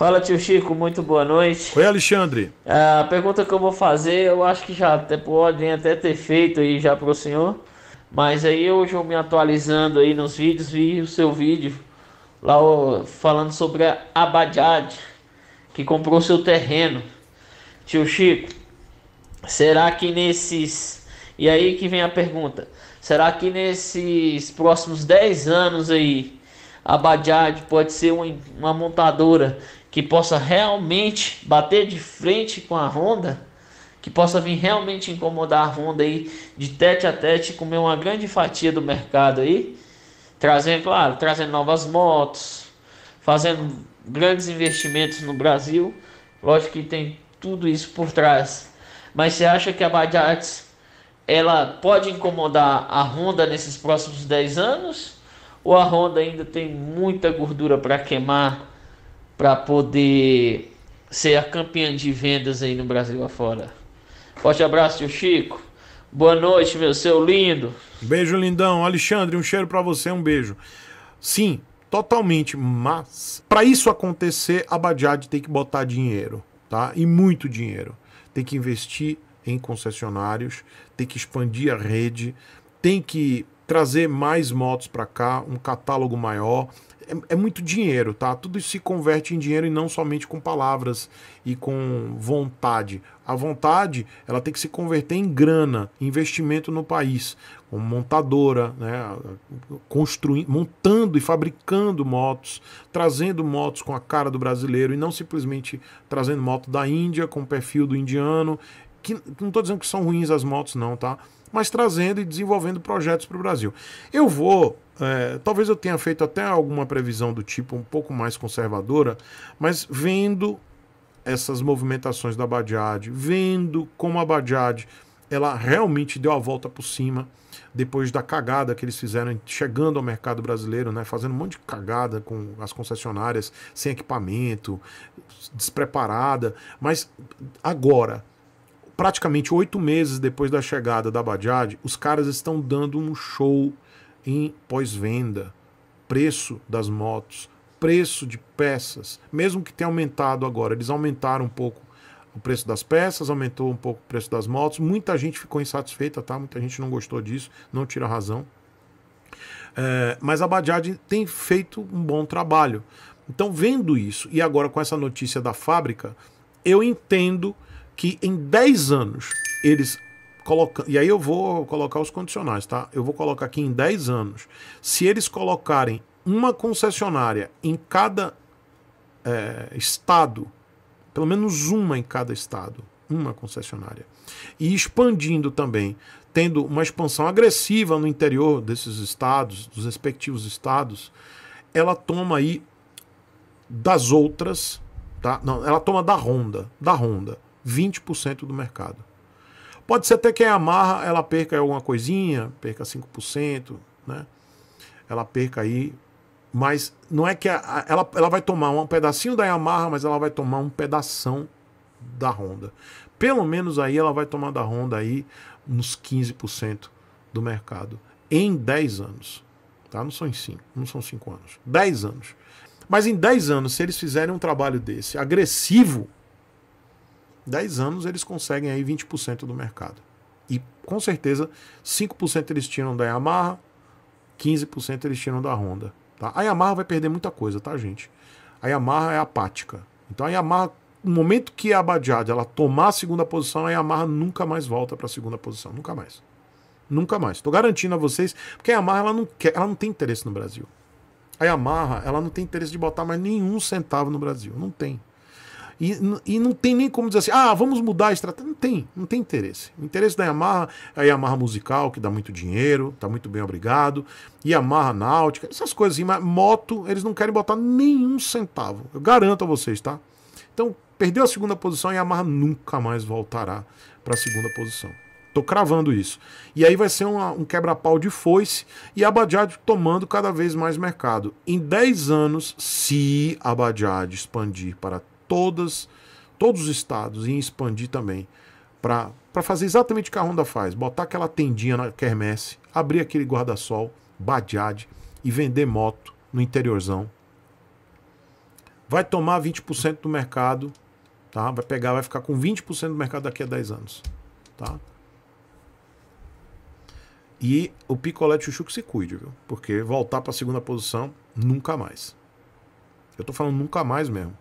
Fala, tio Chico, muito boa noite. Oi, Alexandre. A pergunta que eu vou fazer, eu acho que já até podem até ter feito aí já para o senhor, mas aí hoje eu me atualizando aí nos vídeos, vi o seu vídeo lá falando sobre a Abadiad, que comprou seu terreno. Tio Chico, será que nesses... E aí que vem a pergunta, será que nesses próximos 10 anos aí... A Bajaj pode ser uma, uma montadora que possa realmente bater de frente com a Honda, que possa vir realmente incomodar a Honda aí de tete a tete, comer uma grande fatia do mercado aí, trazendo, claro, trazendo novas motos, fazendo grandes investimentos no Brasil. Lógico que tem tudo isso por trás. Mas você acha que a Bajaj ela pode incomodar a Honda nesses próximos 10 anos? Ou a Honda ainda tem muita gordura para queimar para poder ser a campeã de vendas aí no Brasil afora. Forte abraço, tio Chico. Boa noite, meu seu lindo. Beijo, lindão. Alexandre, um cheiro para você, um beijo. Sim, totalmente, mas para isso acontecer, a Bajaj tem que botar dinheiro, tá? E muito dinheiro. Tem que investir em concessionários, tem que expandir a rede, tem que trazer mais motos para cá, um catálogo maior. É, é, muito dinheiro, tá? Tudo isso se converte em dinheiro e não somente com palavras e com vontade. A vontade, ela tem que se converter em grana, investimento no país, como montadora, né? Construindo, montando e fabricando motos, trazendo motos com a cara do brasileiro e não simplesmente trazendo moto da Índia com o perfil do indiano que não estou dizendo que são ruins as motos, não, tá? Mas trazendo e desenvolvendo projetos para o Brasil. Eu vou. É, talvez eu tenha feito até alguma previsão do tipo um pouco mais conservadora, mas vendo essas movimentações da Bajaj, vendo como a Bajaj ela realmente deu a volta por cima depois da cagada que eles fizeram chegando ao mercado brasileiro, né, fazendo um monte de cagada com as concessionárias sem equipamento, despreparada, mas agora praticamente oito meses depois da chegada da Bajaj, os caras estão dando um show em pós-venda, preço das motos, preço de peças, mesmo que tenha aumentado agora, eles aumentaram um pouco o preço das peças, aumentou um pouco o preço das motos, muita gente ficou insatisfeita, tá? Muita gente não gostou disso, não tira razão. É, mas a Bajaj tem feito um bom trabalho. Então, vendo isso e agora com essa notícia da fábrica, eu entendo que em 10 anos eles colocam. E aí eu vou colocar os condicionais, tá? Eu vou colocar aqui em 10 anos. Se eles colocarem uma concessionária em cada é, estado, pelo menos uma em cada estado, uma concessionária, e expandindo também, tendo uma expansão agressiva no interior desses estados, dos respectivos estados, ela toma aí das outras, tá? Não, ela toma da Honda, da Honda 20% do mercado. Pode ser até que a Yamaha ela perca alguma coisinha, perca 5%, né? Ela perca aí, mas não é que a, ela, ela vai tomar um pedacinho da Yamaha, mas ela vai tomar um pedação da Honda. Pelo menos aí ela vai tomar da Honda aí uns 15% do mercado em 10 anos. Tá? Não são em 5, não são 5 anos. 10 anos. Mas em 10 anos, se eles fizerem um trabalho desse agressivo, 10 anos eles conseguem aí 20% do mercado. E com certeza 5% eles tiram da Yamaha, 15% eles tiram da Honda. Tá? A Yamaha vai perder muita coisa, tá, gente? A Yamaha é apática. Então a Yamaha, no momento que a Bajaj ela tomar a segunda posição, a Yamaha nunca mais volta para a segunda posição, nunca mais. Nunca mais. Estou garantindo a vocês, porque a Yamaha ela não, quer, ela não tem interesse no Brasil. A Yamaha ela não tem interesse de botar mais nenhum centavo no Brasil. Não tem. E, e não tem nem como dizer assim, ah, vamos mudar a estratégia. Não tem, não tem interesse. O interesse da Yamaha é a Yamaha musical, que dá muito dinheiro, tá muito bem obrigado. Yamaha náutica, essas coisas assim, mas moto, eles não querem botar nenhum centavo. Eu garanto a vocês, tá? Então, perdeu a segunda posição e a Yamaha nunca mais voltará para a segunda posição. Tô cravando isso. E aí vai ser uma, um quebra-pau de foice e a Bajaj tomando cada vez mais mercado. Em 10 anos, se a Bajaj expandir para todas, todos os estados e expandir também para fazer exatamente o que a Honda faz, botar aquela tendinha na quermesse, abrir aquele guarda-sol, badiade e vender moto no interiorzão. Vai tomar 20% do mercado, tá? Vai pegar, vai ficar com 20% do mercado daqui a 10 anos, tá? E o picolé de chuchu que se cuide, viu? Porque voltar para a segunda posição, nunca mais. Eu tô falando nunca mais mesmo.